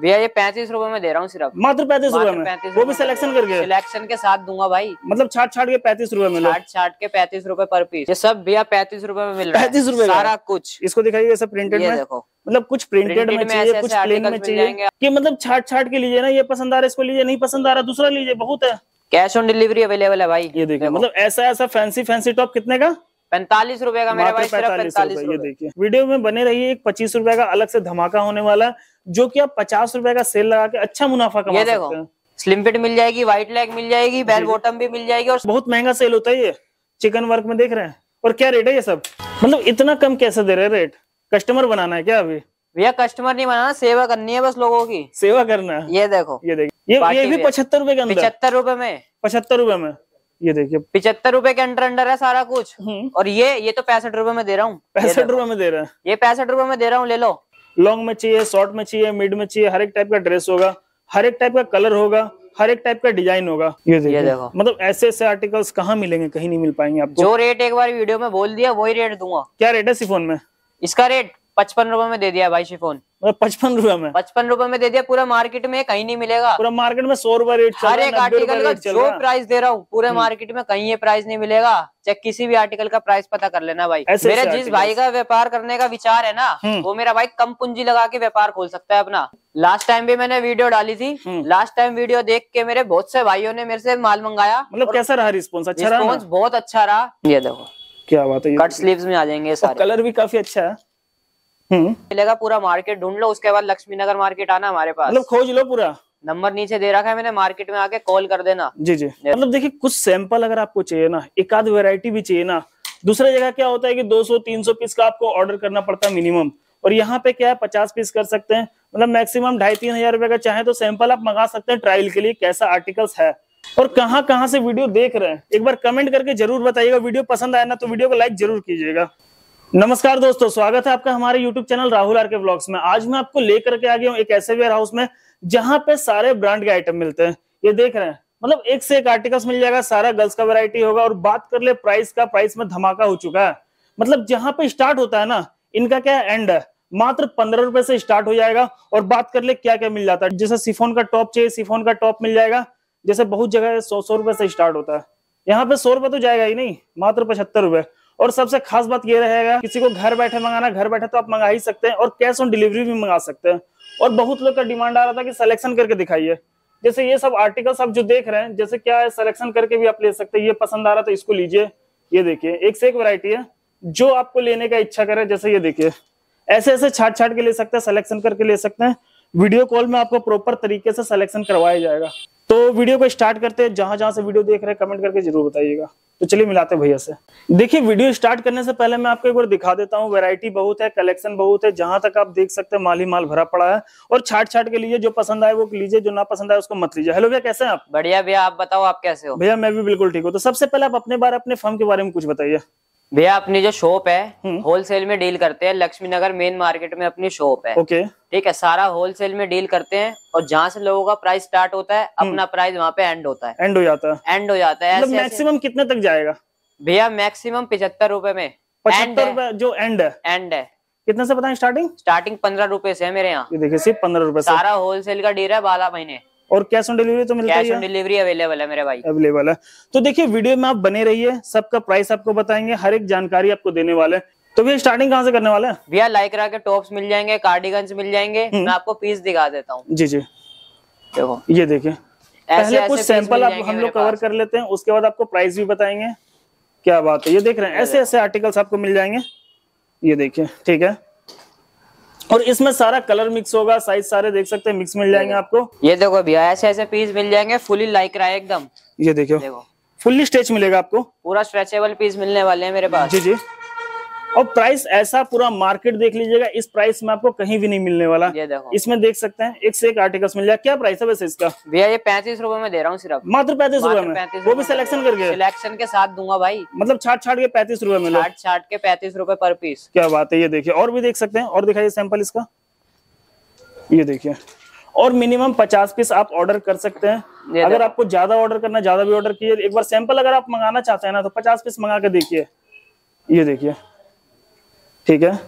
भैया ये पैंतीस रूपए में दे रहा हूँ सिर्फ मात्र पैंतीस रूपए में वो भी सिलेक्शन करके सिलेक्शन के साथ दूंगा भाई मतलब छाट छाट के पैंतीस रूपए में छाट छाट के पैंतीस रूपए पर पीस ये सब भैया पैंतीस रूपए में मिल रहा है पैंतीस रूपए सारा कुछ इसको दिखाइए सब प्रिंटेड में देखो मतलब कुछ प्रिंटेड में चाहिए कुछ प्लेन में चाहिए कि मतलब छाट छाट के लीजिए ना ये पसंद आ रहा है इसको लीजिए नहीं पसंद आ रहा दूसरा लीजिए बहुत है कैश ऑन डिलीवरी अवेलेबल है भाई ये देखिए मतलब ऐसा ऐसा फैंसी फैंसी टॉप कितने का पैंतालीस रुपए का मेरे भाई पैंतालीस ये देखिए वीडियो में बने रहिए एक पच्चीस रुपए का अलग से धमाका होने वाला जो की आप पचास रुपए का सेल लगा के अच्छा मुनाफा कमा सकते हैं स्लिम फिट मिल जाएगी व्हाइट लेग मिल जाएगी बेल बॉटम भी मिल जाएगी और बहुत महंगा सेल होता है ये चिकन वर्क में देख रहे हैं और क्या रेट है ये सब मतलब इतना कम कैसे दे रहे रेट कस्टमर बनाना है क्या अभी भैया कस्टमर नहीं बनाना सेवा करनी है बस लोगों की सेवा करना है ये देखो ये देखिए ये, ये भी पचहत्तर रूपए का पचहत्तर रूपए में पचहत्तर रूपए में ये देखिए पिछहत्तर रूपए के अंडर अंडर है सारा कुछ हम्म। और ये ये तो पैंसठ रूपए में दे रहा हूँ पैंसठ रूपए में दे रहा है ये पैंसठ रूपए में दे रहा हूँ ले लो लॉन्ग में चाहिए शॉर्ट में चाहिए मिड में चाहिए हर एक टाइप का ड्रेस होगा हर एक टाइप का कलर होगा हर एक टाइप का डिजाइन होगा ये देखो, देखो। मतलब ऐसे ऐसे आर्टिकल्स कहाँ मिलेंगे कहीं नहीं मिल पाएंगे आपको जो रेट एक बार वीडियो में बोल दिया वही रेट दूंगा क्या रेट है सिफोन में इसका रेट पचपन रुपए में दे दिया भाई शिफोन मतलब पचपन रुपए में पचपन रुपए में दे दिया पूरा मार्केट में कहीं नहीं मिलेगा पूरा मार्केट में सौ रुपए रेट हर एक आर्टिकल का जो प्राइस दे रहा हूँ पूरे मार्केट हम्म। में कहीं ये प्राइस नहीं मिलेगा चाहे किसी भी आर्टिकल का प्राइस पता कर लेना भाई मेरा जिस भाई का व्यापार करने का विचार है ना हम्म। वो मेरा भाई कम पूंजी लगा के व्यापार खोल सकता है अपना लास्ट टाइम भी मैंने वीडियो डाली थी लास्ट टाइम वीडियो देख के मेरे बहुत से भाइयों ने मेरे से माल मंगाया मतलब कैसा रहा रिस्पॉन्स अच्छा रिस्पॉन्स बहुत अच्छा रहा ये देखो क्या बात है कट स्लीव्स में आ जाएंगे कलर भी काफी अच्छा है हम्म। मिलेगा पूरा मार्केट ढूंढ लो उसके बाद लक्ष्मी नगर मार्केट आना हमारे पास मतलब खोज लो पूरा नंबर नीचे दे रखा है मैंने मार्केट में आके कॉल कर देना जी जी मतलब देखिए कुछ सैंपल अगर आपको चाहिए ना एक आध वेरायटी भी चाहिए ना दूसरी जगह क्या होता है कि 200 300 पीस का आपको ऑर्डर करना पड़ता है मिनिमम और यहाँ पे क्या है पचास पीस कर सकते हैं मतलब मैक्सिमम ढाई तीन हजार रुपए का चाहे तो सैंपल आप मंगा सकते हैं ट्रायल के लिए कैसा आर्टिकल्स है और कहाँ कहाँ से वीडियो देख रहे हैं एक बार कमेंट करके जरूर बताइएगा वीडियो पसंद आया ना तो वीडियो को लाइक जरूर कीजिएगा नमस्कार दोस्तों स्वागत है आपका हमारे YouTube channel Rahul R K blogs में आज मैं आपको लेकर के आ गया हूँ एक ऐसे वेयर हाउस में जहां पे सारे ब्रांड के आइटम मिलते हैं ये देख रहे हैं मतलब एक से एक आर्टिकल्स मिल जाएगा सारा गर्ल्स का वैरायटी होगा और बात कर ले प्राइस का प्राइस में धमाका हो चुका है मतलब जहां पे स्टार्ट होता है ना इनका क्या एंड है मात्र पंद्रह रुपए से स्टार्ट हो जाएगा और बात कर ले क्या क्या मिल जाता है जैसे सिफोन का टॉप चाहिए सिफोन का टॉप मिल जाएगा जैसे बहुत जगह सौ सौ रुपए से स्टार्ट होता है यहाँ पे सौ रुपए तो जाएगा ही नहीं मात्र पचहत्तर रुपए और सबसे खास बात यह रहेगा किसी को घर बैठे मंगाना घर बैठे तो आप मंगा ही सकते हैं और कैश ऑन डिलीवरी भी मंगा सकते हैं और बहुत लोग का डिमांड आ रहा था कि सिलेक्शन करके दिखाइए जैसे ये सब आर्टिकल्स आप जो देख रहे हैं जैसे क्या है सिलेक्शन करके भी आप ले सकते हैं ये पसंद आ रहा तो इसको लीजिए ये देखिए एक से एक वैरायटी है जो आपको लेने का इच्छा करे जैसे ये देखिए ऐसे ऐसे छाट छाट के ले सकते हैं सिलेक्शन करके ले सकते हैं वीडियो कॉल में आपको प्रॉपर तरीके से सिलेक्शन करवाया जाएगा तो वीडियो को स्टार्ट करते हैं जहां जहां से वीडियो देख रहे हैं कमेंट करके जरूर बताइएगा तो चलिए मिलाते भैया से देखिए वीडियो स्टार्ट करने से पहले मैं आपको एक बार दिखा देता हूँ वैरायटी बहुत है कलेक्शन बहुत है जहां तक आप देख सकते हैं माल ही माल भरा पड़ा है और छाट छाट के लिए जो पसंद आए वो लीजिए जो ना पसंद आए उसको मत लीजिए हेलो भैया कैसे हैं आप बढ़िया भैया आप बताओ आप कैसे हो भैया मैं भी बिल्कुल ठीक हूँ तो सबसे पहले आप अपने बारे अपने फॉर्म के बारे में कुछ बताइए भैया अपनी जो शॉप है होलसेल हम्म। में डील करते हैं लक्ष्मी नगर मेन मार्केट में अपनी शॉप है ओके ठीक है सारा होलसेल में डील करते हैं और जहाँ से लोगों का प्राइस स्टार्ट होता है हम्म। अपना प्राइस वहाँ पे एंड होता है एंड हो जाता है एंड हो जाता है मैक्सिमम मतलब कितने तक जाएगा भैया मैक्सिमम पिछहत्तर रूपए में पचहत्तर जो एंड है एंड है कितने से बताएं स्टार्टिंग स्टार्टिंग पंद्रह रूपए से है मेरे यहाँ देखिए सिर्फ पंद्रह रूपए सारा होलसेल का डील है बारह महीने और कैश ऑन डिलीवरी तो मिलता है कैश ऑन डिलीवरी अवेलेबल है मेरे भाई अवेलेबल है तो देखिए वीडियो में आप बने रहिए सबका प्राइस आपको बताएंगे हर एक जानकारी आपको देने वाले हैं तो भैया स्टार्टिंग कहाँ से करने वाले है भैया लाइक्रा के टॉप्स मिल जाएंगे कार्डिगन्स मिल जाएंगे हम्म। मैं आपको पीस दिखा देता हूँ जी जी देखो ये देखिए पहले कुछ सैंपल आप हम लोग कवर कर लेते हैं उसके बाद आपको प्राइस भी बताएंगे क्या बात है ये देख रहे हैं ऐसे ऐसे आर्टिकल्स आपको मिल जाएंगे ये देखिए ठीक है और इसमें सारा कलर मिक्स होगा साइज सारे देख सकते हैं मिक्स मिल जाएंगे हम्म। आपको ये देखो भैया ऐसे ऐसे पीस मिल जाएंगे फुली लाइक रहा एकदम ये देखो फुल्ली स्ट्रेच मिलेगा आपको पूरा स्ट्रेचेबल पीस मिलने वाले हैं मेरे पास जी जी और प्राइस ऐसा पूरा मार्केट देख लीजिएगा इस प्राइस में आपको कहीं भी नहीं मिलने वाला ये देखो इसमें देख सकते हैं एक से एक आर्टिकल्स मिल जाएगा क्या प्राइस है वैसे इसका भैया ये पैंतीस रूपए में दे रहा हूँ सिर्फ मात्र पैंतीस रूपए में वो भी सिलेक्शन करके सिलेक्शन के साथ दूंगा भाई मतलब छाट छाट के पैंतीस रूपए में छाट छाट के पैंतीस रूपए पर पीस क्या बात है ये देखिए और भी देख सकते हैं और दिखाइए सैंपल इसका ये देखिए और मिनिमम पचास पीस आप ऑर्डर कर सकते हैं अगर आपको ज्यादा ऑर्डर करना ज्यादा भी ऑर्डर कीजिए एक बार सैंपल अगर आप मंगाना चाहते हैं ना तो पचास पीस मंगा के देखिए ये देखिए ठीक है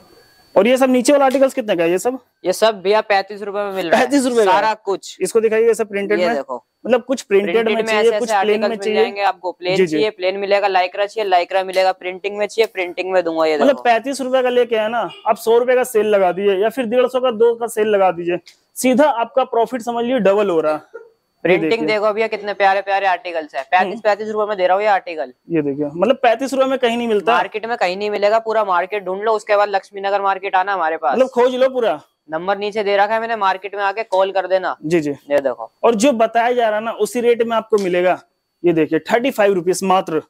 और ये सब नीचे वाला आर्टिकल्स कितने का है ये सब ये सब भैया पैंतीस रूपए में मिल रहा है रूपए सारा कुछ इसको दिखाइए सब प्रिंटेड में देखो मतलब कुछ प्रिंटेड में चाहिए कुछ प्लेन में चाहिए आपको प्लेन चाहिए प्लेन मिलेगा लाइक्रा चाहिए लाइक्रा मिलेगा प्रिंटिंग में चाहिए प्रिंटिंग में दूंगा ये मतलब पैंतीस रूपए का लेके है ना आप सौ रूपये का सेल लगा दीजिए या फिर डेढ़ सौ का दो का सेल लगा दीजिए सीधा आपका प्रॉफिट समझ लीजिए डबल हो रहा है प्रिंटिंग देखो भैया कितने प्यारे प्यारे आर्टिकल्स है पैंतीस हम्म। पैंतीस रुपए में दे रहा हूँ ये आर्टिकल ये देखिए मतलब पैंतीस रुपए में कहीं नहीं मिलता मार्केट में कहीं नहीं मिलेगा पूरा मार्केट ढूंढ लो उसके बाद लक्ष्मी नगर मार्केट आना हमारे पास मतलब खोज लो पूरा नंबर नीचे दे रखा है मैंने मार्केट में आके कॉल कर देना जी जी ये देखो और जो बताया जा रहा ना उसी रेट में आपको मिलेगा ये देखिए थर्टी फाइव रुपीज मात्र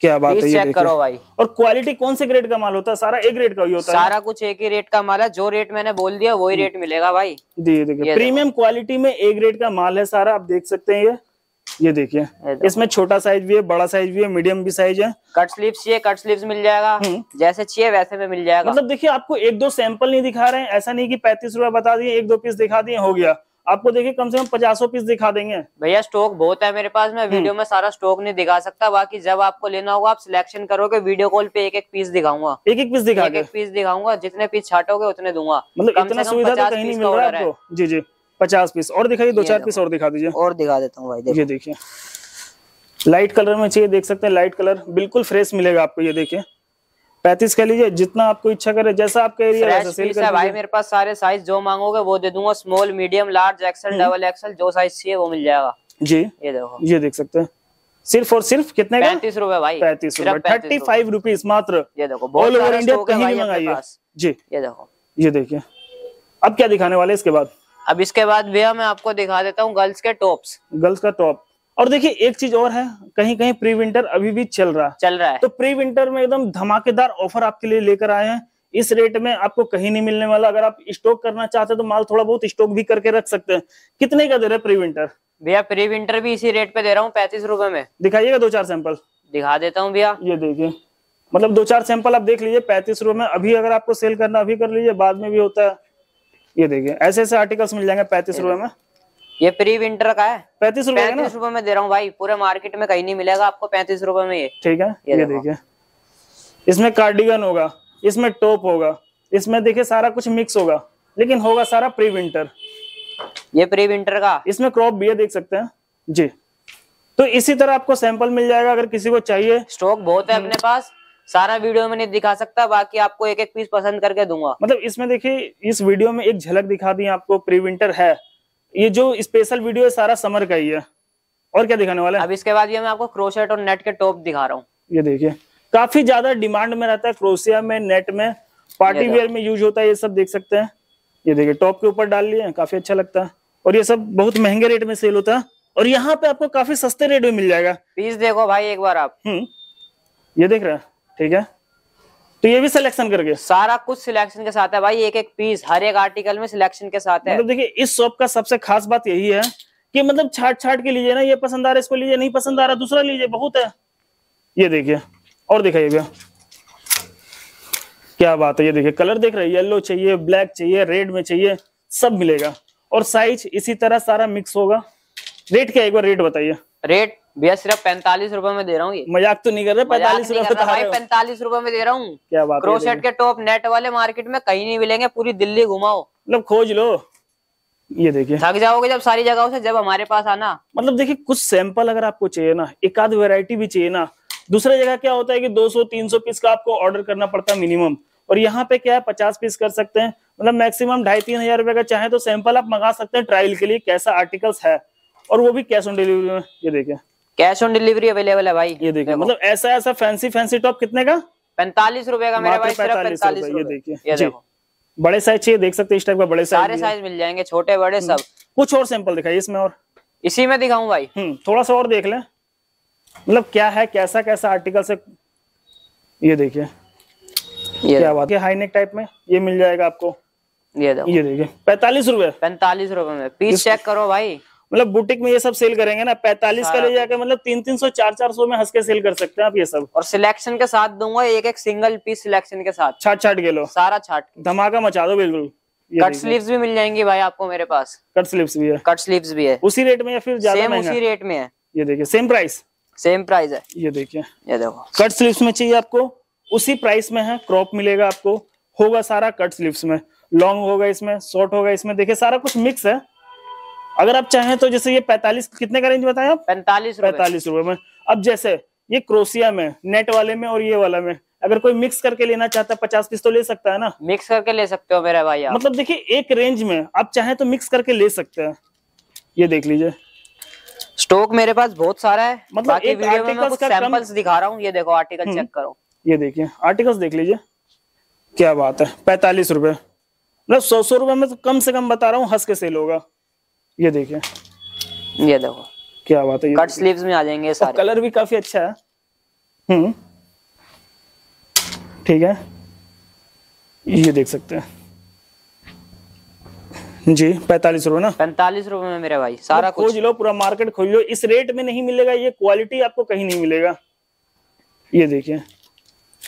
क्या बात है चेक करो भाई और क्वालिटी कौन से ग्रेड का माल होता है सारा एक ग्रेड का ही होता है सारा कुछ एक ही रेट का माल है जो रेट मैंने बोल दिया वही रेट मिलेगा भाई जी देखिए प्रीमियम क्वालिटी में एक ग्रेड का माल है सारा आप देख सकते हैं ये ये देखिए इसमें छोटा साइज भी है बड़ा साइज भी है मीडियम भी साइज है कट स्लीव चाहिए कट स्लीव मिल जाएगा हम्म। जैसे चाहिए वैसे में मिल जाएगा मतलब देखिए आपको एक दो सैंपल नहीं दिखा रहे हैं ऐसा नहीं कि पैंतीस रुपए बता दिए एक दो पीस दिखा दिए हो गया आपको देखिए कम से कम पचासो पीस दिखा देंगे भैया स्टॉक बहुत है मेरे पास मैं वीडियो हम्म। में सारा स्टॉक नहीं दिखा सकता बाकी जब आपको लेना होगा आप सिलेक्शन करोगे वीडियो कॉल पे एक एक पीस दिखाऊंगा एक एक पीस दिखा एक एक पीस दिखाऊंगा जितने पीस छाटोगे उतने दूंगा मतलब इतना सुविधा तो कहीं नहीं मिल रहा है आपको जी जी पचास पीस और दिखाइए दो चार पीस और दिखा दीजिए और दिखा देता हूँ भाई देखिए लाइट कलर में चाहिए देख सकते हैं लाइट कलर बिल्कुल फ्रेश मिलेगा आपको ये देखिए पैंतीस कह लीजिए जितना आपको इच्छा करे जैसा आपका एरिया वैसा भाई मेरे पास सारे साइज जो मांगोगे वो दे दूंगा small medium large XL double XL जो साइज चाहिए वो मिल जाएगा जी ये देखो ये देख सकते हैं सिर्फ और सिर्फ कितने का पैंतीस रूपए भाई पैंतीस रूपए थर्टी फाइव रुपीज मात्र ये देखो ऑल ओवर इंडिया कहीं भी मंगाइए जी ये देखो ये देखिए अब क्या दिखाने वाले इसके बाद अब इसके बाद भैया मैं आपको दिखा देता हूँ गर्ल्स के टॉप्स गर्ल्स का टॉप और देखिए एक चीज और है कहीं कहीं प्री विंटर अभी भी चल रहा है चल रहा है तो प्री विंटर में एकदम धमाकेदार ऑफर आपके लिए लेकर आए हैं इस रेट में आपको कहीं नहीं मिलने वाला अगर आप स्टॉक करना चाहते हैं तो माल थोड़ा बहुत स्टॉक भी करके रख सकते हैं कितने का दे रहे प्री विंटर भैया प्री विंटर भी इसी रेट पे दे रहा हूँ पैंतीस रूपए में दिखाइएगा दो चार सैंपल दिखा देता हूँ भैया ये देखिए मतलब दो चार सैंपल आप देख लीजिए पैंतीस रूपए में अभी अगर आपको सेल करना अभी कर लीजिए बाद में भी होता है ये देखिए ऐसे ऐसे आर्टिकल्स मिल जाएंगे पैंतीस रूपए में ये प्री विंटर का है पैंतीस रूपए पैंतीस रूपए में दे रहा हूँ भाई पूरे मार्केट में कहीं नहीं मिलेगा आपको पैंतीस रूपए में ये ठीक है ये, ये देखिए इसमें कार्डिगन होगा इसमें टॉप होगा इसमें देखिए सारा कुछ मिक्स होगा लेकिन होगा सारा प्री विंटर ये प्री विंटर का इसमें क्रॉप भी है देख सकते हैं जी तो इसी तरह आपको सैंपल मिल जाएगा अगर किसी को चाहिए स्टॉक बहुत है हम्म। अपने पास सारा वीडियो में नहीं दिखा सकता बाकी आपको एक एक पीस पसंद करके दूंगा मतलब इसमें देखिए इस वीडियो में एक झलक दिखा दी आपको प्री विंटर है ये जो स्पेशल वीडियो है सारा समर का ही है और क्या दिखाने वाला है अब इसके बाद ये मैं आपको क्रोशेट और नेट के टॉप दिखा रहा हूँ ये देखिए काफी ज्यादा डिमांड में रहता है क्रोशिया में नेट में पार्टी वेयर में यूज होता है ये सब देख सकते हैं ये देखिए टॉप के ऊपर डाल लिए काफी अच्छा लगता है और ये सब बहुत महंगे रेट में सेल होता है और यहाँ पे आपको काफी सस्ते रेट में मिल जाएगा पीस देखो भाई एक बार आप हम्म ये देख रहे हैं ठीक है तो ये भी सिलेक्शन करके सारा कुछ सिलेक्शन के साथ है भाई एक एक पीस हर एक आर्टिकल में सिलेक्शन के साथ है मतलब देखिए इस शॉप का सबसे खास बात यही है कि मतलब छाट छाट के लीजिए ना ये पसंद आ रहा है इसको लीजिए नहीं पसंद आ रहा दूसरा लीजिए बहुत है ये देखिए और दिखाइएगा क्या बात है ये देखिए कलर देख रहे हैं येलो चाहिए ब्लैक चाहिए रेड में चाहिए सब मिलेगा और साइज इसी तरह सारा मिक्स होगा रेट क्या एक बार रेट बताइए रेट भैया सिर्फ पैंतालीस रुपए में दे रहा हूँ मजाक तो नहीं कर रहे पैंतालीस पैंतालीस रूपए में दे रहा हूँ क्रोसेट के टॉप नेट वाले मार्केट में कहीं नहीं मिलेंगे पूरी दिल्ली घुमाओ मतलब खोज लो ये देखिए थक जाओगे जब सारी जगहों से जब हमारे पास आना मतलब देखिए कुछ सैंपल अगर आपको चाहिए ना एक आध वेरायटी भी चाहिए ना दूसरी जगह क्या होता है कि 200 300 पीस का आपको ऑर्डर करना पड़ता है मिनिमम और यहाँ पे क्या है पचास पीस कर सकते हैं मतलब मैक्सिमम ढाई तीन हजार रुपए का चाहे तो सैंपल आप मंगा सकते हैं ट्रायल के लिए कैसा आर्टिकल्स है और वो भी कैश ऑन डिलीवरी में ये देखिए कैश ऑन डिलीवरी अवेलेबल है भाई ये देखिए मतलब ऐसा ऐसा फैंसी फैंसी टॉप कितने का पैंतालीस रूपए का मेरे भाई पैंतालीस ये देखिए बड़े साइज चाहिए देख सकते हैं इस टाइप का बड़े सारे साइज मिल जाएंगे छोटे बड़े हम्म। सब कुछ और सैंपल दिखाई इसमें और इसी में दिखाऊं भाई हम्म, थोड़ा सा और देख ले मतलब क्या है कैसा कैसा आर्टिकल से ये देखिए ये क्या बात है हाई नेक टाइप में ये मिल जाएगा आपको ये देखिए पैंतालीस रूपए पैंतालीस रूपए में पीस चेक करो भाई मतलब बुटीक में ये सब सेल करेंगे ना पैंतालीस का ले जाके मतलब तीन तीन सौ चार चार सौ में हंस के सेल कर सकते हैं आप ये सब और सिलेक्शन के साथ दूंगा एक एक सिंगल पीस सिलेक्शन के साथ छाट छाट के लो सारा छाट धमाका मचा दो बिल्कुल कट स्लीव्स भी मिल जाएंगी भाई आपको मेरे पास कट स्लीव्स भी है कट स्लीव्स भी है उसी रेट में या फिर ज्यादा उसी रेट में है ये देखिए सेम प्राइस सेम प्राइस है ये देखिए ये देखो कट स्लीव्स में चाहिए आपको उसी प्राइस में है क्रॉप मिलेगा आपको होगा सारा कट स्लीव्स में लॉन्ग होगा इसमें शॉर्ट होगा इसमें देखिए सारा कुछ मिक्स है अगर आप चाहें तो जैसे ये पैंतालीस कितने का रेंज बताया पैंतालीस पैंतालीस रुपए में अब जैसे ये क्रोसिया में नेट वाले में और ये वाला में अगर कोई मिक्स करके लेना चाहता है पचास पीस तो ले सकता है ना मिक्स करके ले सकते हो मेरा भाई आप। मतलब देखिए एक रेंज में आप चाहे तो मिक्स करके ले सकते हैं ये देख लीजिए स्टॉक मेरे पास बहुत सारा है मतलब एक वीडियो में मैं कुछ सैंपल्स कम... दिखा रहा हूँ ये देखो आर्टिकल हम्म। चेक करो ये देखिए आर्टिकल्स देख लीजिए क्या बात है पैतालीस रूपए मतलब सौ सौ रूपये में तो कम से कम बता रहा हूँ हंस के सेल होगा ये देखिए ये देखो क्या बात है कट स्लीव्स में आ जाएंगे सारे कलर भी काफी अच्छा है हम्म ठीक है ये देख सकते हैं जी पैतालीस रुपए ना पैंतालीस रुपए में मेरे भाई सारा तो खोज लो पूरा मार्केट खोज लो इस रेट में नहीं मिलेगा ये क्वालिटी आपको कहीं नहीं मिलेगा ये देखिए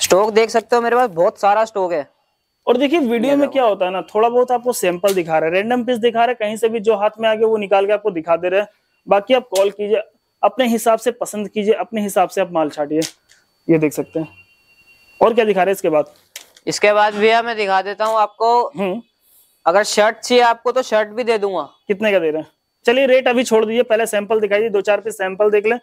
स्टॉक देख सकते हो मेरे पास बहुत सारा स्टॉक है और देखिए वीडियो में क्या होता है ना थोड़ा बहुत आपको सैंपल दिखा रहे हैं रेंडम पीस दिखा रहे हैं कहीं से भी जो हाथ में आगे वो निकाल के आपको दिखा दे रहे हैं बाकी आप कॉल कीजिए अपने हिसाब से पसंद कीजिए अपने हिसाब से आप माल छाटिए ये देख सकते हैं और क्या दिखा रहे हैं इसके बाद इसके बाद भैया मैं दिखा देता हूँ आपको हम्म। अगर शर्ट चाहिए आपको तो शर्ट भी दे दूंगा कितने का दे रहे हैं चलिए रेट अभी छोड़ दीजिए पहले सैंपल दिखाइए दो चार पीस सैंपल देख ले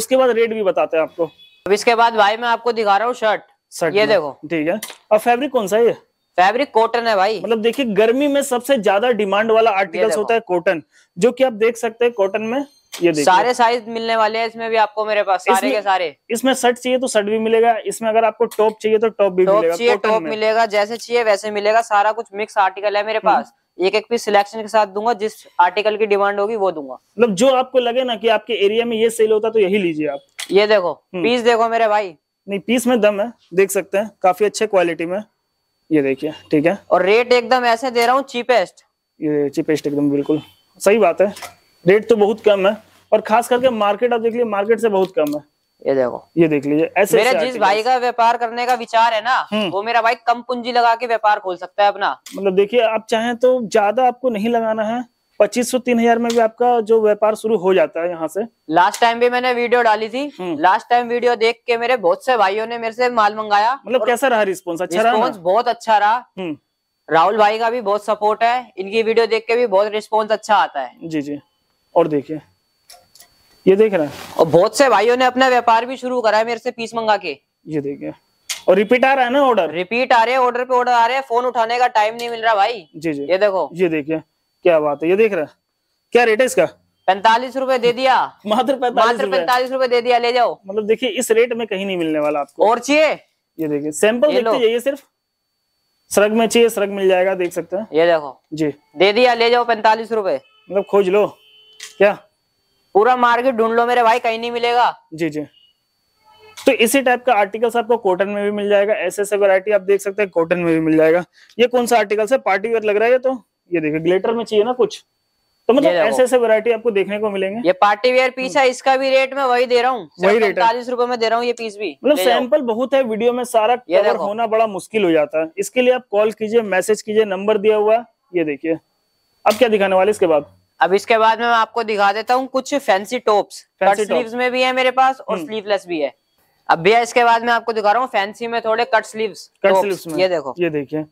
उसके बाद रेट भी बताते हैं आपको अब इसके बाद भाई मैं आपको दिखा रहा हूँ शर्ट शर्ट ये देखो ठीक है अब फैब्रिक कौन सा है फैब्रिक कॉटन है भाई मतलब देखिए गर्मी में सबसे ज्यादा डिमांड वाला आर्टिकल्स होता है कॉटन जो कि आप देख सकते हैं कॉटन में ये देखिए सारे साइज मिलने वाले हैं इसमें भी आपको मेरे पास सारे के सारे इसमें शर्ट चाहिए तो शर्ट भी मिलेगा इसमें अगर आपको टॉप चाहिए तो टॉप भी मिलेगा चाहिए टॉप मिलेगा जैसे चाहिए वैसे मिलेगा सारा कुछ मिक्स आर्टिकल है मेरे हम्म। पास एक एक पीस सिलेक्शन के साथ दूंगा जिस आर्टिकल की डिमांड होगी वो दूंगा मतलब जो आपको लगे ना कि आपके एरिया में ये सेल होता तो यही लीजिए आप ये देखो पीस हम्म। देखो मेरे भाई नहीं पीस में दम है देख सकते हैं काफी अच्छे क्वालिटी में ये देखिए ठीक है और रेट एकदम ऐसे दे रहा हूँ चीपेस्ट ये चीपेस्ट एकदम बिल्कुल सही बात है रेट तो बहुत कम है और खास करके मार्केट आप देख लीजिए मार्केट से बहुत कम है ये देखो ये देख लीजिए ऐसे मेरा जिस भाई का व्यापार करने का विचार है ना हम्म। वो मेरा भाई कम पूंजी लगा के व्यापार खोल सकता है अपना मतलब देखिए आप चाहें तो ज्यादा आपको नहीं लगाना है पच्चीस सौ तीन हजार में भी आपका जो व्यापार शुरू हो जाता है यहाँ से लास्ट टाइम भी मैंने वीडियो डाली थी हम्म। लास्ट टाइम वीडियो देख के मेरे बहुत से भाइयों ने मेरे से माल मंगाया मतलब कैसा रहा रिस्पॉन्स अच्छा रिस्पॉन्स बहुत अच्छा रहा हम्म। राहुल भाई का भी बहुत सपोर्ट है इनकी वीडियो देख के भी बहुत रिस्पॉन्स अच्छा आता है जी जी और देखिये ये देख रहे हैं और बहुत से भाइयों ने अपना व्यापार भी शुरू करा है मेरे से पीस मंगा के ये देखिए और रिपीट आ रहा है ना ऑर्डर रिपीट आ रहे हैं ऑर्डर पे ऑर्डर आ रहे हैं फोन उठाने का टाइम नहीं मिल रहा भाई जी जी ये देखो ये देखिए क्या बात है ये देख रहे क्या रेट है इसका पैंतालीस रूपए दे दिया मात्र पैंतालीस पैंतालीस रूपए दे दिया ले जाओ मतलब देखिए इस रेट में कहीं नहीं मिलने वाला आपको और चाहिए ये देखिए सैंपल देखते सिर्फ सरग में चाहिए सरग मिल जाएगा देख सकते हैं ये देखो जी दे दिया ले जाओ पैंतालीस रूपए मतलब खोज लो क्या पूरा मार्केट ढूंढ लो मेरे भाई कहीं नहीं मिलेगा जी जी तो इसी टाइप का आर्टिकल्स आपको कॉटन में भी मिल जाएगा ऐसे ऐसे वैरायटी आप देख सकते हैं कॉटन में भी मिल जाएगा ये कौन सा आर्टिकल है पार्टी वेयर लग रहा है ये तो ये देखिए ग्लेटर में चाहिए ना कुछ तो मतलब ऐसे ऐसे वैरायटी आपको देखने को मिलेंगे ये पार्टी वेयर पीस है इसका भी रेट में वही दे रहा हूँ वही रेट चालीस रूपए में दे रहा हूँ ये पीस भी मतलब सैंपल बहुत है वीडियो में सारा कवर होना बड़ा मुश्किल हो जाता है इसके लिए आप कॉल कीजिए मैसेज कीजिए नंबर दिया हुआ ये देखिए अब क्या दिखाने वाले इसके बाद अब इसके बाद में आपको दिखा देता हूँ कुछ फैंसी टॉप्स कट स्लीव्स में भी है मेरे पास और स्लीवलेस हम्म। भी है अब भैया इसके बाद मैं आपको दिखा रहा हूँ फैंसी में थोड़े कट स्लीव्स कट स्लीव्स ये देखो ये देखिए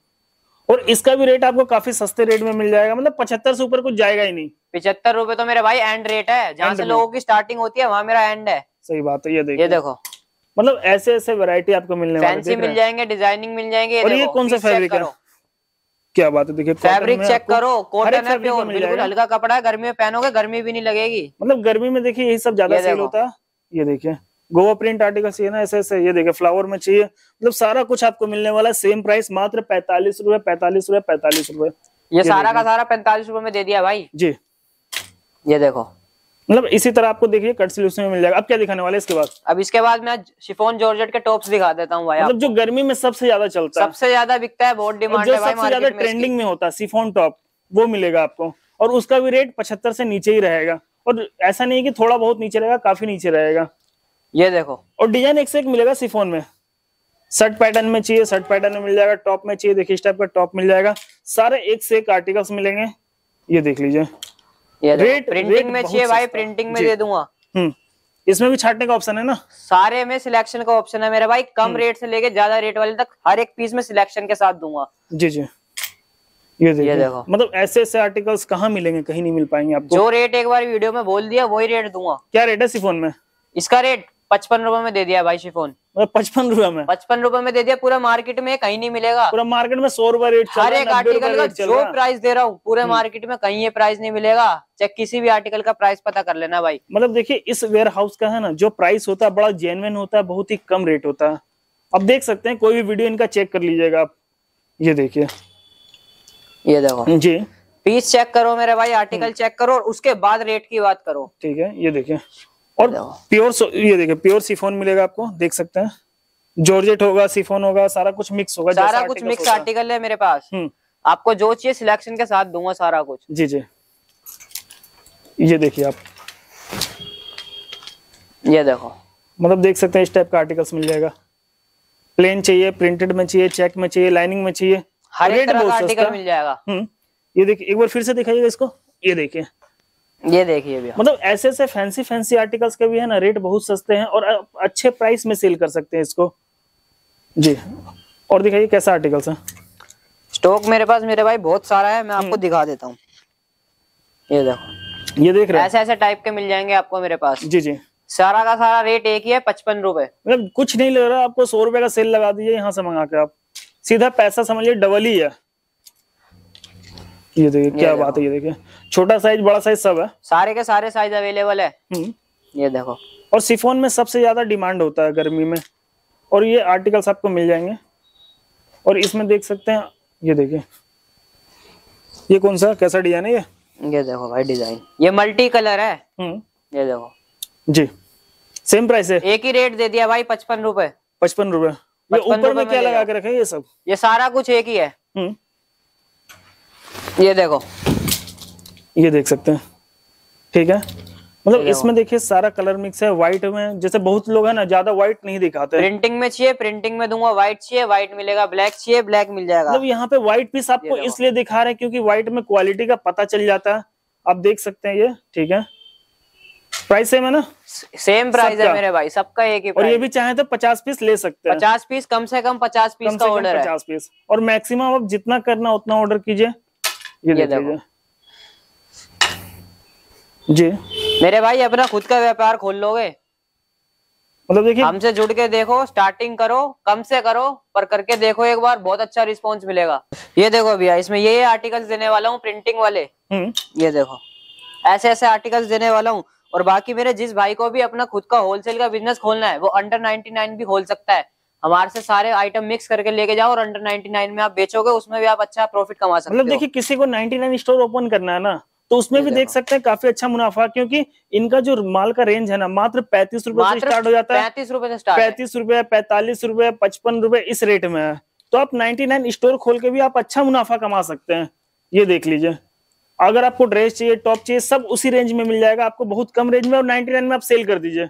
और इसका भी रेट आपको काफी सस्ते रेट में मिल जाएगा मतलब पचहत्तर से ऊपर कुछ जाएगा ही नहीं पिछहत्तर रूपए तो मेरे भाई एंड रेट है जहाँ से लोगों की स्टार्टिंग होती है वहाँ मेरा एंड है सही बात है ये देखो ये देखो मतलब ऐसे ऐसे वैरायटी आपको मिलने फैंसी मिल जाएंगे डिजाइनिंग मिल जाएंगे और ये कौन सा फैब्रिक है क्या बात है देखिए फैब्रिक चेक करो कॉटन है प्योर बिल्कुल हल्का कपड़ा है गर्मी में पहनोगे गर्मी भी नहीं लगेगी मतलब गर्मी में देखिए यही सब ज्यादा सेल होता है ये देखिए गोवा प्रिंट आर्टिकल चाहिए ना ऐसे ऐसे ये देखिए फ्लावर में चाहिए मतलब सारा कुछ आपको मिलने वाला है सेम प्राइस मात्र पैतालीस रूपए पैतालीस रूपए पैंतालीस रूपए ये, सारा का सारा पैंतालीस रूपए में दे दिया भाई जी ये देखो मतलब इसी तरह आपको देखिए कट सोल्यूशन में मिल जाएगा अब क्या दिखाने वाले इसके बाद अब इसके बाद मैं शिफोन जॉर्जेट के टॉप्स दिखा देता हूँ मतलब जो गर्मी में सबसे ज्यादा चलता है सबसे ज्यादा बिकता है बहुत डिमांड है सबसे ज्यादा ट्रेंडिंग में होता है शिफोन टॉप वो मिलेगा आपको और उसका भी रेट पचहत्तर से नीचे ही रहेगा और ऐसा नहीं कि थोड़ा बहुत नीचे रहेगा काफी नीचे रहेगा ये देखो और डिजाइन एक से एक मिलेगा सिफोन में शर्ट पैटर्न में चाहिए शर्ट पैटर्न में मिल जाएगा टॉप में चाहिए देखिए इस टाइप का टॉप मिल जाएगा सारे एक से एक आर्टिकल्स मिलेंगे ये देख लीजिए रेट प्रिंटिंग में चाहिए भाई प्रिंटिंग में दे दूंगा हम्म। इसमें भी छाटने का ऑप्शन है ना सारे में सिलेक्शन का ऑप्शन है मेरा भाई कम रेट हम्म। से लेके ज्यादा रेट वाले तक हर एक पीस में सिलेक्शन के साथ दूंगा जी जी ये देखो, ये देखो। मतलब ऐसे ऐसे आर्टिकल्स कहाँ मिलेंगे कहीं नहीं मिल पाएंगे आपको जो रेट एक बार वीडियो में बोल दिया वही रेट दूंगा क्या रेट है सिफोन में इसका रेट पचपन रुपए में दे दिया भाई शिफोन मतलब पचपन रुपए में पचपन रुपए में दे दिया पूरा मार्केट में कहीं नहीं मिलेगा पूरा मार्केट में सौ रुपए रेट हर एक आर्टिकल का जो प्राइस दे रहा हूँ पूरे मार्केट हम्म। में कहीं ये प्राइस नहीं मिलेगा चाहे किसी भी आर्टिकल का प्राइस पता कर लेना भाई मतलब देखिए इस वेयर हाउस का है ना जो प्राइस होता है बड़ा जेनुअन होता है बहुत ही कम रेट होता है अब देख सकते हैं कोई भी वीडियो इनका चेक कर लीजिएगा आप ये देखिए ये देखो हम्म, जी पीस चेक करो मेरे भाई आर्टिकल हम्म। चेक करो और उसके बाद रेट की बात करो ठीक है ये देखिए और प्योर ये देखिए प्योर सिफोन मिलेगा आपको देख सकते हैं जॉर्जेट होगा सिफोन होगा सारा कुछ मिक्स होगा सारा कुछ मिक्स आर्टिकल है मेरे पास हम्म। आपको जो चाहिए सिलेक्शन के साथ दूंगा सारा कुछ जी जी ये देखिए आप ये देखो मतलब देख सकते हैं इस टाइप का आर्टिकल्स मिल जाएगा प्लेन चाहिए प्रिंटेड में चाहिए चेक में चाहिए लाइनिंग में चाहिए हर एक आर्टिकल मिल जाएगा हम्म। ये देखिए एक बार फिर से दिखाइएगा इसको ये देखिए ये देखिए भैया मतलब ऐसे ऐसे फैंसी फैंसी आर्टिकल्स के भी है ना रेट बहुत सस्ते हैं और अच्छे प्राइस में सेल कर सकते हैं इसको जी और दिखाइए कैसा आर्टिकल्स है स्टॉक मेरे पास मेरे भाई बहुत सारा है मैं आपको हम्म। दिखा देता हूँ ये देखो ये देख रहे हैं ऐसे ऐसे टाइप के मिल जाएंगे आपको मेरे पास जी जी सारा का सारा रेट एक ही है पचपन रूपए मतलब कुछ नहीं लग रहा आपको सौ रूपये का सेल लगा दीजिए यहाँ से मंगा के आप सीधा पैसा समझिए डबल ही है ये देखिए क्या बात है ये देखिए छोटा साइज बड़ा साइज सब है सारे के सारे साइज अवेलेबल है हम्म। ये देखो और सिफोन में सबसे ज्यादा डिमांड होता है गर्मी में और ये आर्टिकल्स आपको मिल जाएंगे और इसमें देख सकते हैं ये देखिए ये कौन सा कैसा डिजाइन है ये ये देखो भाई डिजाइन ये मल्टी कलर है हम्म। ये देखो जी सेम प्राइस है एक ही रेट दे दिया भाई पचपन रूपए पचपन रूपए ऊपर में क्या लगा के रखे ये सब ये सारा कुछ एक ही है हम्म। ये देखो ये देख सकते हैं ठीक है मतलब इसमें देखिए सारा कलर मिक्स है व्हाइट में जैसे बहुत लोग है ना ज्यादा व्हाइट नहीं दिखाते प्रिंटिंग में चाहिए प्रिंटिंग में दूंगा व्हाइट चाहिए व्हाइट मिलेगा ब्लैक चाहिए ब्लैक मिल जाएगा मतलब यहाँ पे व्हाइट पीस आपको इसलिए दिखा रहे हैं क्योंकि व्हाइट में क्वालिटी का पता चल जाता है आप देख सकते हैं ये ठीक है प्राइस सेम है ना सेम प्राइस है मेरे भाई सबका एक ही और ये भी चाहे तो पचास पीस ले सकते हैं पचास पीस कम से कम पचास पीस का ऑर्डर है पचास पीस और मैक्सिमम आप जितना करना उतना ऑर्डर कीजिए ये, ये देखो जी मेरे भाई अपना खुद का व्यापार खोल लोगे मतलब देखिए हमसे जुड़ के देखो स्टार्टिंग करो कम से करो पर करके देखो एक बार बहुत अच्छा रिस्पॉन्स मिलेगा ये देखो भैया इसमें ये आर्टिकल्स देने वाला हूँ प्रिंटिंग वाले हम्म। ये देखो ऐसे ऐसे आर्टिकल्स देने वाला हूँ और बाकी मेरे जिस भाई को भी अपना खुद का होलसेल का बिजनेस खोलना है वो अंडर नाइनटी भी खोल सकता है हमारे से सारे आइटम मिक्स करके लेके जाओ और अंडर 99 में आप बेचोगे उसमें भी आप अच्छा प्रॉफिट कमा सकते मतलब देखिए किसी को 99 स्टोर ओपन करना है ना तो उसमें भी देख सकते हैं काफी अच्छा मुनाफा क्योंकि इनका जो माल का रेंज है ना मात्र पैंतीस रूपए से स्टार्ट हो जाता है पैंतीस रूपए से स्टार्ट पैंतीस रूपए पैंतालीस रूपए पचपन रूपए इस रेट में है तो आप नाइन स्टोर खोल के भी आप अच्छा मुनाफा कमा सकते हैं ये देख लीजिए अगर आपको ड्रेस चाहिए टॉप चाहिए सब उसी रेंज में मिल जाएगा आपको बहुत कम रेंज में और 99 में आप सेल कर दीजिए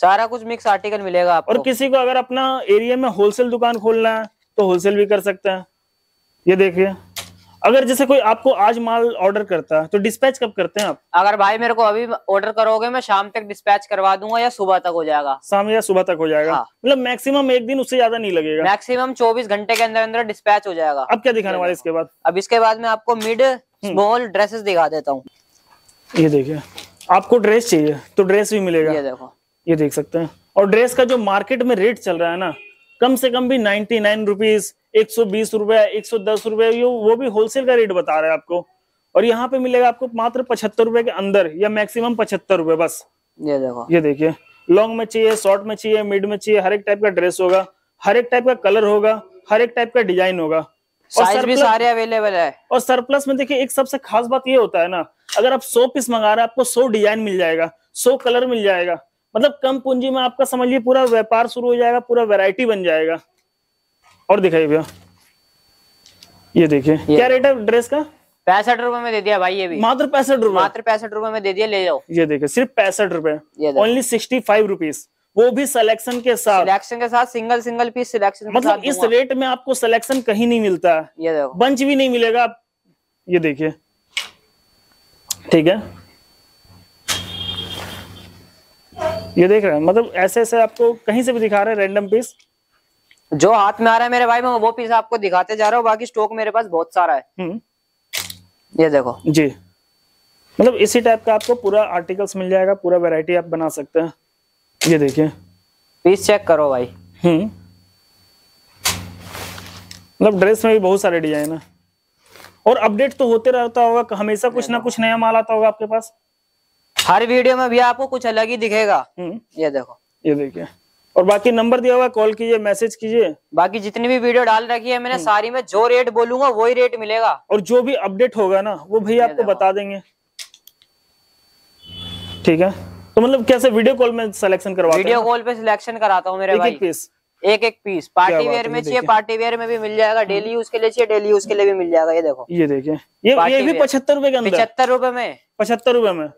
सारा कुछ मिक्स आर्टिकल मिलेगा आपको और किसी को अगर अपना एरिया में होलसेल दुकान खोलना है तो होलसेल भी कर सकता है ये देखिए अगर जैसे कोई आपको आज माल ऑर्डर करता है तो डिस्पैच कब करते हैं आप अगर भाई मेरे को अभी ऑर्डर करोगे मैं शाम तक डिस्पैच करवा दूंगा या सुबह तक हो जाएगा शाम या सुबह तक हो जाएगा हाँ। मतलब मैक्सिमम एक दिन उससे ज्यादा नहीं लगेगा मैक्सिमम 24 घंटे के अंदर अंदर डिस्पैच हो जाएगा अब क्या दिखाने वाले इसके बाद अब इसके बाद में आपको मिड स्मॉल ड्रेसेस दिखा देता हूँ ये देखिए आपको ड्रेस चाहिए तो ड्रेस भी मिलेगा ये देखो ये देख सकते हैं और ड्रेस का जो मार्केट में रेट चल रहा है ना कम से कम भी नाइनटी नाइन रुपीज एक सौ बीस रुपए एक सौ दस रुपए वो भी होलसेल का रेट बता रहा है आपको और यहाँ पे मिलेगा आपको मात्र पचहत्तर रुपए के अंदर या मैक्सिमम पचहत्तर रुपए बस ये देखो ये देखिए लॉन्ग में चाहिए शॉर्ट में चाहिए मिड में चाहिए हर एक टाइप का ड्रेस होगा हर एक टाइप का कलर होगा हर एक टाइप का डिजाइन होगा साइज भी सारे अवेलेबल है और सरप्लस में देखिए एक सबसे खास बात ये होता है ना अगर आप सौ पीस मंगा रहे हैं आपको सौ डिजाइन मिल जाएगा सौ कलर मिल जाएगा मतलब कम पूंजी में आपका समझिए पूरा व्यापार शुरू हो जाएगा पूरा वेराइटी बन जाएगा और दिखाइए भैया ये देखिए क्या रेट है ड्रेस का पैंसठ रुपए में दे दिया भाई ये भी मात्र पैंसठ रुपए मात्र पैंसठ रुपए में दे दिया ले जाओ ये देखिए सिर्फ पैंसठ रुपए ओनली सिक्सटी फाइव रुपीज वो भी सिलेक्शन के साथ सिलेक्शन के साथ सिंगल सिंगल पीस सिलेक्शन मतलब इस रेट में आपको सिलेक्शन कहीं नहीं मिलता ये देखो बंच भी नहीं मिलेगा आप ये देखिए ठीक है ये देख रहे हैं मतलब ऐसे ऐसे आपको कहीं से भी दिखा रहे हैं रेंडम पीस जो हाथ में आ रहा है मेरे भाई मैं वो पीस आपको दिखाते जा रहा हूँ बाकी स्टॉक मेरे पास बहुत सारा है हम्म। ये देखो जी मतलब इसी टाइप का आपको पूरा आर्टिकल्स मिल जाएगा पूरा वेराइटी आप बना सकते हैं ये देखिए पीस चेक करो भाई हम्म। मतलब ड्रेस में भी बहुत सारे डिजाइन है और अपडेट तो होते रहता होगा हमेशा कुछ ना कुछ नया माल आता होगा आपके पास हर वीडियो में भी आपको कुछ अलग ही दिखेगा हम्म। ये देखो ये देखिए और बाकी नंबर दिया हुआ कॉल कीजिए मैसेज कीजिए बाकी जितनी भी वीडियो डाल रखी है मैंने हम्म। सारी में जो रेट बोलूंगा वही रेट मिलेगा और जो भी अपडेट होगा ना वो भैया आपको बता देंगे ठीक है तो मतलब कैसे वीडियो कॉल में सिलेक्शन करवा वीडियो कॉल पे सिलेक्शन कराता हूँ मेरे एक भाई पीस एक एक पीस पार्टी वेयर में चाहिए पार्टी वेयर में भी मिल जाएगा डेली यूज हम्म। के लिए चाहिए डेली यूज के लिए भी मिल जाएगा ये देखो ये देखिए ये ये भी पचहत्तर रूपए का पचहत्तर रूपए में पचहत्तर रूपए में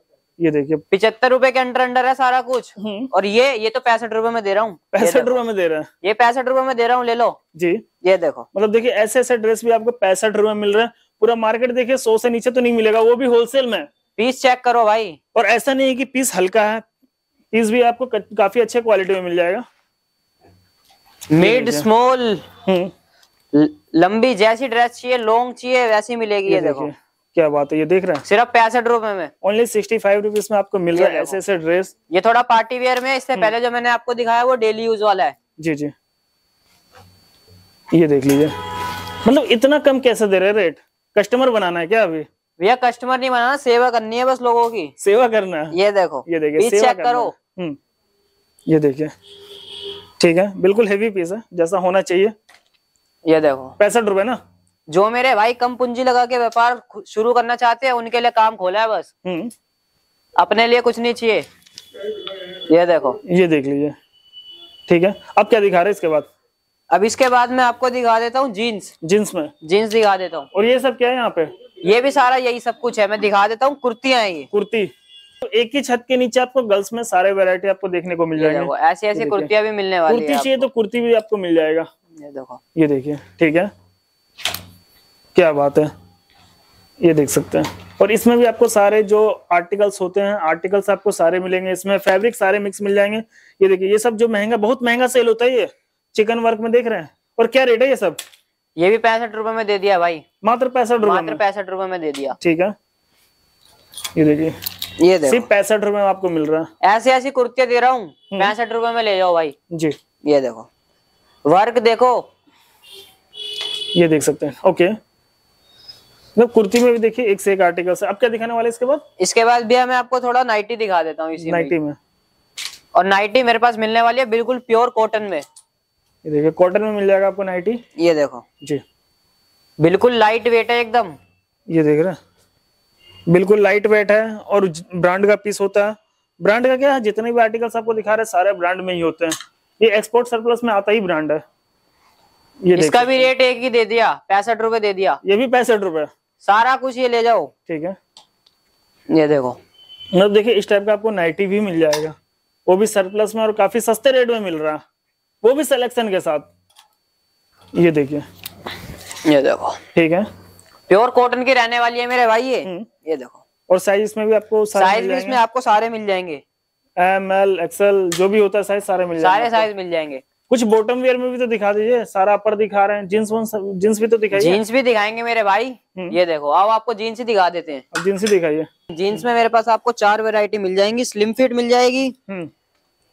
ये देखिए पिछहत्तर रूपए के अंडर अंडर है सारा कुछ हम्म। और ये ये तो पैंसठ रूपए में दे रहा हूँ पैंसठ रूपए में दे रहा है ये पैंसठ रूपए में दे रहा हूँ ले लो जी ये देखो मतलब देखिए ऐसे ऐसे ड्रेस भी आपको पैंसठ रूपए मिल रहे हैं पूरा मार्केट देखिये सौ से नीचे तो नहीं मिलेगा वो भी होलसेल में पीस चेक करो भाई और ऐसा नहीं है की पीस हल्का है पीस भी आपको काफी अच्छे क्वालिटी में मिल जाएगा मिड स्मॉल लंबी जैसी ड्रेस चाहिए लॉन्ग चाहिए वैसी मिलेगी ये देखो क्या बात है ये देख रहे हैं सिर्फ पैंसठ रुपए में ओनली सिक्सटी फाइव रुपीज में आपको मिल रहा है ऐसे ऐसे ड्रेस ये थोड़ा पार्टी वेयर में इससे हम्म। पहले जो मैंने आपको दिखाया वो डेली यूज वाला है जी जी ये देख लीजिए मतलब इतना कम कैसे दे रहे रेट कस्टमर बनाना है क्या अभी भैया कस्टमर नहीं बनाना सेवा करनी है बस लोगों की सेवा करना है ये देखो ये देखिए चेक करो हम्म। ये देखिए ठीक है बिल्कुल हेवी पीस है जैसा होना चाहिए ये देखो पैंसठ रुपए ना जो मेरे भाई कम पूंजी लगा के व्यापार शुरू करना चाहते हैं उनके लिए काम खोला है बस हम्म। अपने लिए कुछ नहीं चाहिए ये देखो ये देख लीजिए ठीक है अब क्या दिखा रहे इसके बाद अब इसके बाद मैं आपको दिखा देता हूँ जीन्स जीन्स में जीन्स दिखा देता हूँ और ये सब क्या है यहाँ पे ये भी सारा यही सब कुछ है मैं दिखा देता हूँ कुर्तियां ये कुर्ती तो एक ही छत के नीचे आपको गर्ल्स में सारे वेरायटी आपको देखने को मिल जाएंगे ऐसी ऐसी कुर्तियां भी मिलने वाली कुर्ती चाहिए तो कुर्ती भी आपको मिल जाएगा ये देखो ये देखिए ठीक है क्या बात है ये देख सकते हैं और इसमें भी आपको सारे जो आर्टिकल्स होते हैं आर्टिकल्स आपको सारे मिलेंगे इसमें फैब्रिक सारे मिक्स मिल जाएंगे ये देखिए ये सब जो महंगा बहुत महंगा सेल होता है ये चिकन वर्क में देख रहे हैं और क्या रेट है ये सब ये भी पैंसठ रुपए में दे दिया भाई मात्र पैंसठ रुपए मात्र पैंसठ रुपए में दे दिया ठीक है ये देखिए ये सिर्फ पैंसठ रुपए में आपको मिल रहा है ऐसी ऐसी कुर्तियां दे रहा हूँ हम्म। पैंसठ रुपए में ले जाओ भाई जी ये देखो वर्क देखो ये देख सकते हैं ओके मतलब कुर्ती में भी देखिए एक से एक आर्टिकल अब क्या दिखाने वाले इसके बाद इसके बाद भैया मैं आपको थोड़ा नाइटी दिखा देता हूँ नाइटी में और नाइटी मेरे पास मिलने वाली है बिल्कुल प्योर कॉटन में देखिए कॉटन में मिल जाएगा आपको नाइटी ये देखो जी बिल्कुल लाइट वेट है एकदम ये देख रहे बिल्कुल लाइट वेट है और ब्रांड का पीस होता है ब्रांड का क्या है जितने भी आर्टिकल्स आपको दिखा रहे हैं सारे ब्रांड में ही होते हैं ये एक्सपोर्ट सरप्लस में आता ही ब्रांड है ये इसका भी रेट एक ही दे दिया पैंसठ रुपए दे दिया ये भी पैंसठ रुपए सारा कुछ ये ले जाओ ठीक है ये देखो मतलब देखिए इस टाइप का आपको नाइटी भी मिल जाएगा वो भी सरप्लस में और काफी सस्ते रेट में मिल रहा वो भी सिलेक्शन के साथ ये देखिए ये देखो ठीक है प्योर कॉटन की रहने वाली है मेरे भाई ये हम्म। ये देखो और साइज इसमें भी आपको साइज भी इसमें आपको सारे मिल जाएंगे एम एल एक्सएल जो भी होता है साइज सारे मिल जाएंगे सारे साइज मिल जाएंगे कुछ बॉटम वेयर में भी तो दिखा दीजिए सारा अपर दिखा रहे हैं जींस वन जींस भी तो दिखाइए जींस भी दिखाएंगे मेरे भाई हम्म। ये देखो अब आपको जींस ही दिखा देते हैं जींस ही दिखाइए जींस में मेरे पास आपको चार वेरायटी मिल जाएंगी स्लिम फिट मिल जाएगी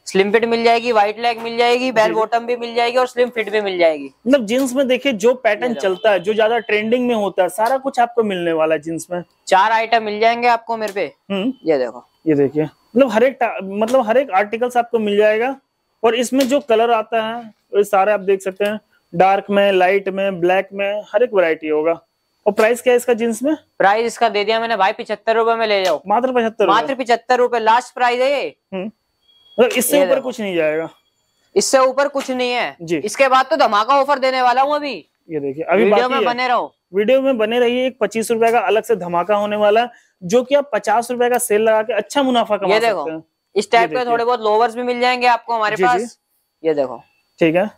स्लिम हम्म। फिट मिल जाएगी व्हाइट लेग मिल जाएगी बेल बॉटम भी मिल जाएगी और स्लिम फिट भी मिल जाएगी मतलब जींस में देखिए जो पैटर्न चलता है जो ज्यादा ट्रेंडिंग में होता है सारा कुछ आपको मिलने वाला है जींस में चार आइटम मिल जाएंगे आपको मेरे पे हम्म। ये देखो ये देखिए मतलब हर एक मतलब हर एक आर्टिकल्स आपको मिल जाएगा और इसमें जो कलर आता है ये सारे आप देख सकते हैं डार्क में लाइट में ब्लैक में हर एक वरायटी होगा और प्राइस क्या है इसका जींस में प्राइस इसका दे दिया मैंने भाई पिछहत्तर रूपए में ले जाओ मात्र पचहत्तर मात्र पिछहत्तर रूपए लास्ट प्राइस है ये मतलब इससे ऊपर कुछ नहीं जाएगा इससे ऊपर कुछ नहीं है जी इसके बाद तो धमाका ऑफर देने वाला हूँ अभी ये देखिए अभी वीडियो में बने रहो वीडियो में बने रहिए एक पच्चीस रूपए का अलग से धमाका होने वाला जो की आप पचास रूपए का सेल लगा के अच्छा मुनाफा कमा सकते हैं इस टाइप के थोड़े बहुत लोवर्स भी मिल जाएंगे आपको हमारे जी, पास जी। ये देखो ठीक है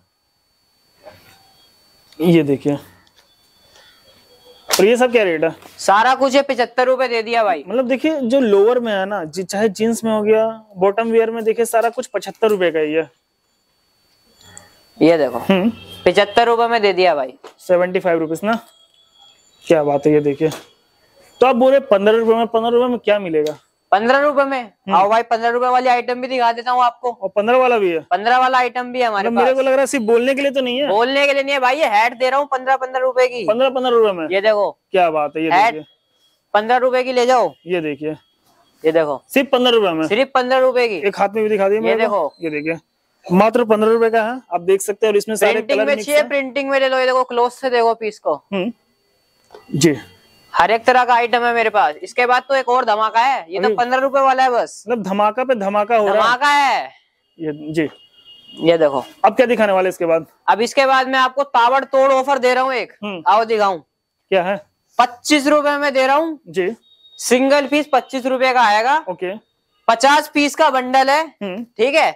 ये देखिए और ये सब क्या रेट है सारा कुछ है पिछहत्तर रूपए दे दिया भाई मतलब देखिए जो लोअर में है ना जी चाहे जींस में हो गया बॉटम वेयर में देखिए सारा कुछ पचहत्तर रूपए का ही है ये देखो हम्म। पिछहत्तर रूपए में दे दिया भाई सेवेंटी फाइव रुपीज ना क्या बात है ये देखिए तो आप बोले पंद्रह रूपए में पंद्रह रूपए में क्या मिलेगा पंद्रह रूपए में हम्म। आओ भाई पंद्रह रूपए वाली आइटम भी दिखा देता हूँ आपको और पंद्रह वाला भी है पंद्रह वाला आइटम भी है हमारे मतलब मेरे को लग रहा है सिर्फ बोलने के लिए तो नहीं है बोलने के लिए नहीं है भाई ये हेड दे रहा हूँ पंद्रह पंद्रह रूपए की पंद्रह पंद्रह रूपए में ये देखो क्या बात है ये हेड पंद्रह रूपए की ले जाओ ये देखिए ये देखो सिर्फ पंद्रह रूपए में सिर्फ पंद्रह रूपए की एक हाथ में भी दिखा दी ये देखो ये देखिए मात्र पंद्रह रूपए का है आप देख सकते हैं और इसमें प्रिंटिंग में चाहिए प्रिंटिंग में ले लो ये देखो क्लोज से देखो पीस को हम्म। जी हर एक तरह का आइटम है मेरे पास इसके बाद तो एक और धमाका है ये तो पंद्रह रुपए वाला है बस मतलब धमाका पे धमाका हो धमाका है ये जी ये देखो अब क्या दिखाने वाले इसके बाद अब इसके बाद मैं आपको ताबड़ तोड़ ऑफर दे रहा हूँ एक हम्म। आओ दिखाऊ क्या है पच्चीस रूपए में दे रहा हूँ जी सिंगल पीस पच्चीस रूपए का आएगा ओके पचास पीस का बंडल है हम्म। ठीक है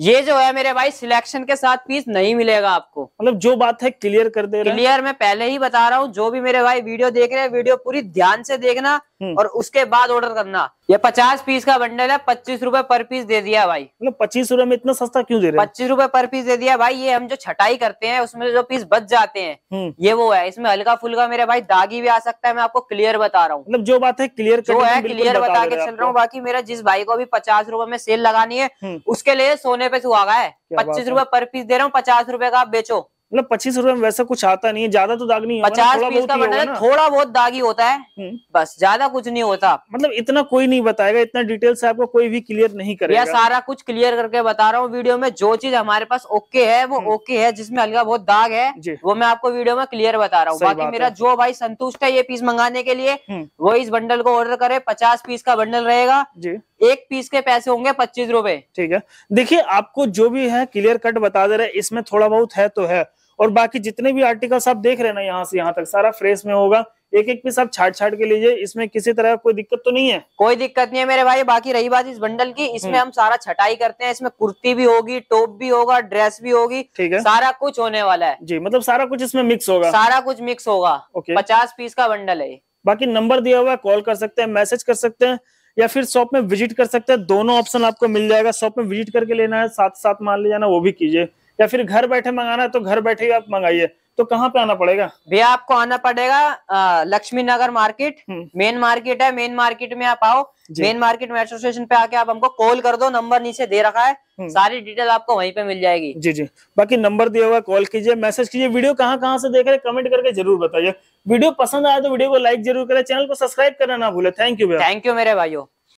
ये जो है मेरे भाई सिलेक्शन के साथ पीस नहीं मिलेगा आपको मतलब जो बात है क्लियर कर दे रहे क्लियर मैं पहले ही बता रहा हूँ जो भी मेरे भाई वीडियो देख रहे हैं वीडियो पूरी ध्यान से देखना हम्म। और उसके बाद ऑर्डर करना ये पचास पीस का बंडल है पच्चीस रूपए पर पीस दे दिया भाई मतलब पच्चीस रूपए में इतना सस्ता क्यों दे रहे हैं पच्चीस रूपए पर पीस दे दिया भाई ये हम जो छटाई करते हैं उसमें जो पीस बच जाते हैं हम्म। ये वो है इसमें हल्का फुल्का मेरे भाई दागी भी आ सकता है मैं आपको क्लियर बता रहा हूँ मतलब जो बात है क्लियर जो है क्लियर बता, के चल रहा हूँ बाकी मेरा जिस भाई को अभी पचास रूपये में सेल लगानी है हम्म। उसके लिए सोने पे सुहागा है पच्चीस रूपए पर पीस दे रहा हूँ पचास रूपये का आप बेचो मतलब पच्चीस रुपए में वैसा कुछ आता नहीं है ज्यादा तो दाग नहीं पचास पीस का बंडल मतलब थोड़ा बहुत दाग ही होता है हम्म। बस ज्यादा कुछ नहीं होता मतलब इतना कोई नहीं बताएगा इतना डिटेल से आपको कोई भी क्लियर नहीं करेगा सारा कुछ क्लियर करके बता रहा हूँ वीडियो में जो चीज हमारे पास ओके है वो हम्म। ओके है जिसमें हल्का बहुत दाग है वो मैं आपको वीडियो में क्लियर बता रहा हूँ बाकी मेरा जो भाई संतुष्ट है ये पीस मंगाने के लिए हम्म। वो इस बंडल को ऑर्डर करे पचास पीस का बंडल रहेगा जी एक पीस के पैसे होंगे पच्चीस रूपए ठीक है देखिए आपको जो भी है क्लियर कट बता दे रहे इसमें थोड़ा बहुत है तो है और बाकी जितने भी आर्टिकल्स आप देख रहे हैं ना यहाँ से यहाँ तक सारा फ्रेश में होगा एक एक पीस आप छाट छाट के लीजिए इसमें किसी तरह कोई दिक्कत तो नहीं है कोई दिक्कत नहीं है मेरे भाई बाकी रही बात इस बंडल की इसमें हम्म। हम सारा छटाई करते हैं इसमें कुर्ती भी होगी टॉप भी होगा ड्रेस भी होगी ठीक है सारा कुछ होने वाला है जी मतलब सारा कुछ इसमें मिक्स होगा सारा कुछ मिक्स होगा ओके पचास पीस का बंडल है बाकी नंबर दिया हुआ है कॉल कर सकते हैं मैसेज कर सकते हैं या फिर शॉप में विजिट कर सकते हैं दोनों ऑप्शन आपको मिल जाएगा शॉप में विजिट करके लेना है साथ साथ मान ले जाना वो भी कीजिए या फिर घर बैठे मंगाना है तो घर बैठे आप मंगाइए तो कहाँ पे आना पड़ेगा भैया आपको आना पड़ेगा लक्ष्मी नगर मार्केट हम्म। मेन मार्केट है मेन मार्केट में आप आओ मेन मार्केट मेट्रो स्टेशन पे आके आप हमको कॉल कर दो नंबर नीचे दे रखा है हम्म। सारी डिटेल आपको वहीं पे मिल जाएगी जी जी बाकी नंबर दिया हुआ कॉल कीजिए मैसेज कीजिए वीडियो कहाँ कहाँ से देख रहे कमेंट करके जरूर बताइए वीडियो पसंद आया तो वीडियो को लाइक जरूर करें चैनल को सब्सक्राइब करना ना भूले थैंक यू भैया थैंक यू मेरे भाई